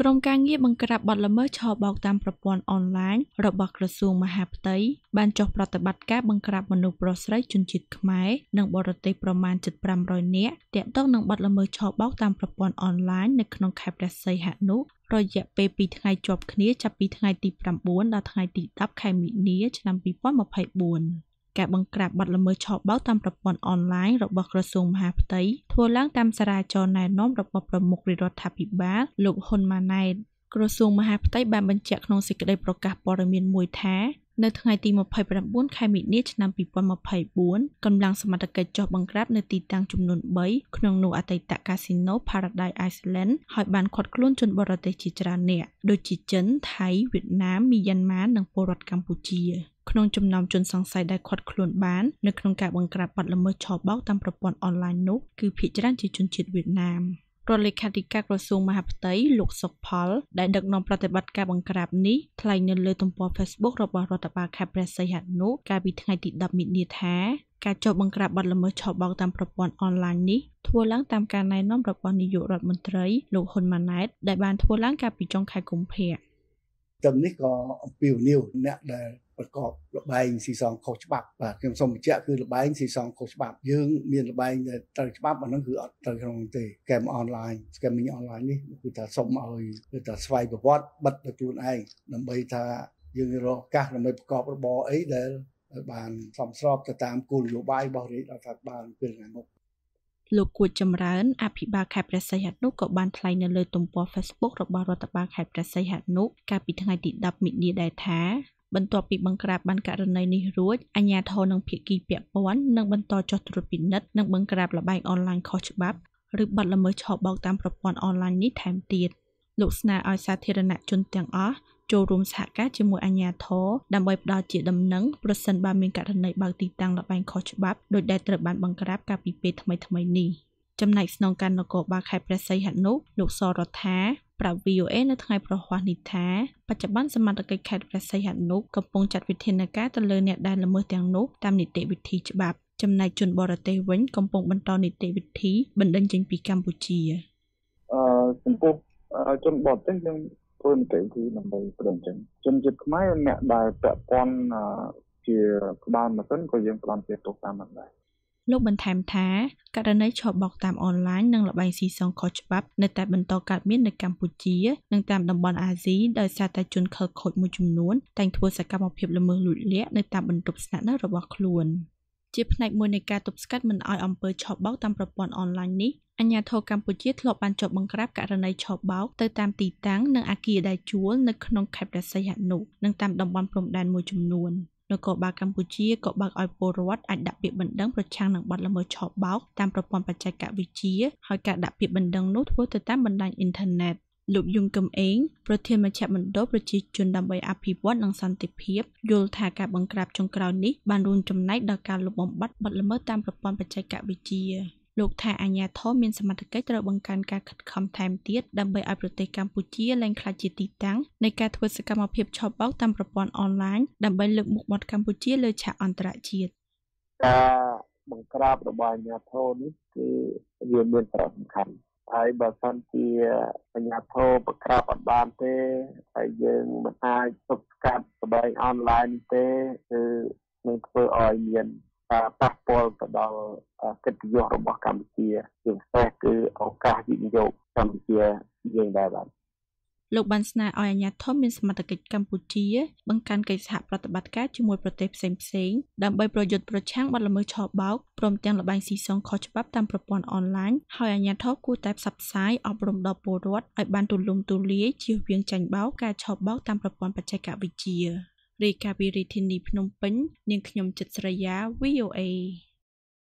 ក្រមការងារបង្ក្រាបបទល្មើសឆបោកតាមប្រព័ន្ធអនឡាញរបស់ក្រសួងមហាផ្ទៃបានចុះប្រតិបត្តិការបង្ក្រាបមនុស្សប្រុសស្រីជនជាតិខ្មែរនិងបរទេសប្រមាណ7500នាក់ទាក់ទងនឹងបទល្មើសឆបោកតាមប្រព័ន្ធអនឡាញនៅក្នុងខេត្តព្រះសីហនុរយៈពេល2ថ្ងៃជាប់គ្នាចាប់ពីថ្ងៃទី9ដល់ថ្ងៃទី10ខែមីនាឆ្នាំ2024ការបង្ក្រាបបទល្មើសឆបោកតាមប្រព័ន្ធអនឡាញរបស់ក្រសួងមហាផ្ទៃធ្វើឡើងតាមសារាចរណែនាំរបស់ប្រមុខរាជរដ្ឋាភិបាលលោកហ៊ុនម៉ាណែតក្រសួងមហាផ្ទៃបានបញ្ជាក់ក្នុងសេចក្តីប្រកាសព័ត៌មានមួយថានៅថ្ងៃទី29ខែមីនាឆ្នាំ2024កម្លាំងសមត្ថកិច្ចចុះបង្ក្រាបនៅទីតាំងចំនួន3ក្នុងនោះអតីតកាស៊ីណូ Paradise Island ហើយបានឃាត់ខ្លួនជនបរទេសជាច្រើននាក់ដូចជាចិនថៃវៀតណាមមីយ៉ាន់ម៉ានិងពលរដ្ឋកម្ពុជាក្នុងចំណោមជនសង្ស័យដែលឃាត់ខ្លួនបាន នៅក្នុងការបង្ក្រាបបទល្មើសឆបោកតាមប្រព័ន្ធអនឡាញនោះគឺភ ieck ច្រើនជាជនជាតិវៀតណាម។រដ្ឋលេខាធិការក្រសួងមហាផ្ទៃលោកសុកផល ដែលដឹកនាំប្រតិបត្តិការបង្ក្រាបនេះថ្លែងនៅលើទំព័រ Facebook របស់រដ្ឋបាលខេត្តព្រះសីហនុកាលពីថ្ងៃទី10មិនិនាថាការចុះបង្ក្រាបបទល្មើសឆបោកតាមប្រព័ន្ធអនឡាញនេះ ធ្វើឡើងតាមការណែនាំរបស់នាយករដ្ឋមន្ត្រី លោកហ៊ុនម៉ាណែតដែលបានធ្វើឡើងកាលពីចុងខែកុម្ភៈទាំងនេះក៏អំពាវនាវអ្នកដែលប្រកបលបែងស៊ីសងខុសច្បាប់បាទខ្ញុំសូមបញ្ជាក់គឺលបែងស៊ីសងខុសច្បាប់យើងមានលបែងដែលត្រូវច្បាប់អាហ្នឹងគឺអត់ត្រូវក្នុងទេ scam online scamming online នេះគឺថាសូមឲ្យគឺថាស្វ័យប្រវត្តិបិទដោយខ្លួនឯងដើម្បីថាយើងរកឱកាសដើម្បីប្រកបរបរអីដែលបានសមស្របទៅតាមគោលនយោបាយរបស់រាជរដ្ឋាភិបាលពេលខាងមុខលោកគួចចម្រើនអភិបាលខេត្តព្រះសីហនុក៏បានថ្លែងនៅលើទំព័រ Facebook របស់រដ្ឋបាលខេត្តព្រះសីហនុកាលពីថ្ងៃទី10មិនិនាដែរថាបន្ទាប់ពីបង្ក្រាបបានករណីនេះរួចអាជ្ញាធរនិងភាគីពាក់ព័ន្ធនឹងបន្តចុះត្រួតពិនិត្យនិងបង្ក្រាបល្បែងអនឡាញខុសច្បាប់ឬបទល្មើសឆបោកតាមប្រព័ន្ធអនឡាញនេះថែមទៀតលោកស្នើឲ្យសាធារណជនទាំងអស់ចូលរួមសហការជាមួយអាជ្ញាធរដើម្បីផ្ដល់ជាដំណឹងប្រសិនបើមានករណីបើកទីតាំងល្បែងខុសច្បាប់ដោយដែលត្រូវបានបង្ក្រាបកាលពីពេលថ្មីៗនេះចំណែកស្នងការនគរបាលខេត្តព្រះសីហនុលោកសរដ្ឋាប្រាប់ VOA នៅថ្ងៃប្រហ័សនេះថាបច្ចុប្បន្នសមត្ថកិច្ចខេត្តព្រះសីហនុកំពុងចាត់វិធានការទៅលើអ្នកដែលល្មើសទាំងនោះតាមនីតិវិធីច្បាប់ចំណែកជនបរទេសវិញកំពុងបន្តនីតិវិធីបណ្ដឹងចេញពីកម្ពុជាអឺចំពោះជនបរទេសយើងធ្វើនីតិវិធីដើម្បីប្រឹងចឹងជនជាតិខ្មែរអ្នកដែលពាក់ព័ន្ធជាក្បាលម៉ាស៊ីនក៏យើងផ្ដំជាទោសតាមមិនដែរលោកបន្ថែមថាករណីឆបោកតាមអនឡាញនិងល្បែងស៊ីសងខុសច្បាប់នៅតែបន្តកើតមាននៅកម្ពុជានិងតាមតំបន់អាស៊ីដោយសារតែជនខិលខូចមួយចំនួនតែងធ្វើសកម្មភាពលល្មើសលួចលាក់នៅតាមបន្ទប់ស្នាក់នៅរបស់ខ្លួនជាផ្នែកមួយនៃការទប់ស្កាត់មិនឲ្យអំពើឆបោកតាមប្រព័ន្ធអនឡាញនេះអាជ្ញាធរកម្ពុជាធ្លាប់បានចុះបង្ក្រាបករណីឆបោកទៅតាមទីតាំងនិងអាគារដែលជួលនៅក្នុងខេត្តព្រះសីហនុនិងតាមតំបន់ព្រំដែនមួយចំនួន។នគរបាលកម្ពុជាក៏បើកឲ្យពលរដ្ឋអាចដាក់ពាក្យបណ្ដឹងប្រឆាំងនឹងបទល្មើសឆបោកតាមប្រព័ន្ធបច្ចេកវិទ្យាហើយការដាក់ពាក្យបណ្ដឹងនោះធ្វើទៅតាមបណ្ដាញអ៊ីនធឺណិតលោកយុងកំឯងប្រធានមជ្ឈមណ្ឌលប្រជាជនដើម្បីអភិវឌ្ឍនិងសន្តិភាព យល់ថាការបង្ក្រាបចុងក្រោយនេះបានរួមចំណែកដល់ការលុបបំបាត់បទល្មើសតាមប្រព័ន្ធបច្ចេកវិទ្យាលោកថាអាញាធមមានសមត្ថកិច្ចត្រូវបង្កើនការខិតខំថែមទៀតដើម្បីឲ្យប្រទេសកម្ពុជាលែងក្លាយជាទីតាំងនៃការធ្វើសកម្មភាពឆបោកតាមប្រព័ន្ធអនឡាញដើម្បីលើកមុខមាត់កម្ពុជាលើឆាកអន្តរជាតិការបង្ក្រាបរបស់អាញាធមនេះគឺវាមានសារៈសំខាន់ហើយបើសិនជាបញ្ញាធោប្រក្រាបអត់បានទេហើយយើងមិនអាចទប់ស្កាត់សម្ដែងអនឡាញទេគឺនឹងធ្វើឲ្យមានការប៉ះពាល់ទៅដល់កិត្តិយសរបស់កម្ពុជាជាពិសេសគឺឱកាសវិនិយោគកម្ពុជាយើងដែរបាទលោកបានស្នើឲ្យអាជ្ញាធរមានសមត្ថកិច្ចកម្ពុជា បង្កើនកិច្ចសហប្រតិបត្តិការជាមួយប្រទេសផ្សេងៗដើម្បីប្រយុទ្ធប្រឆាំងបទល្មើសឆបោកព្រមទាំងលបែងស៊ីសងខុសច្បាប់តាមប្រព័ន្ធអនឡាញហើយអាជ្ញាធរគួរតែផ្សព្វផ្សាយអប់រំដល់ពលរដ្ឋឲ្យបានទូលំទូលាយជៀសវាងចាញ់បោកការឆបោកតាមប្រព័ន្ធបច្ចេកវិទ្យា។រាយការណ៍ពីរាជធានីភ្នំពេញនាងខ្ញុំចិត្រស្រីយ៉ា VOA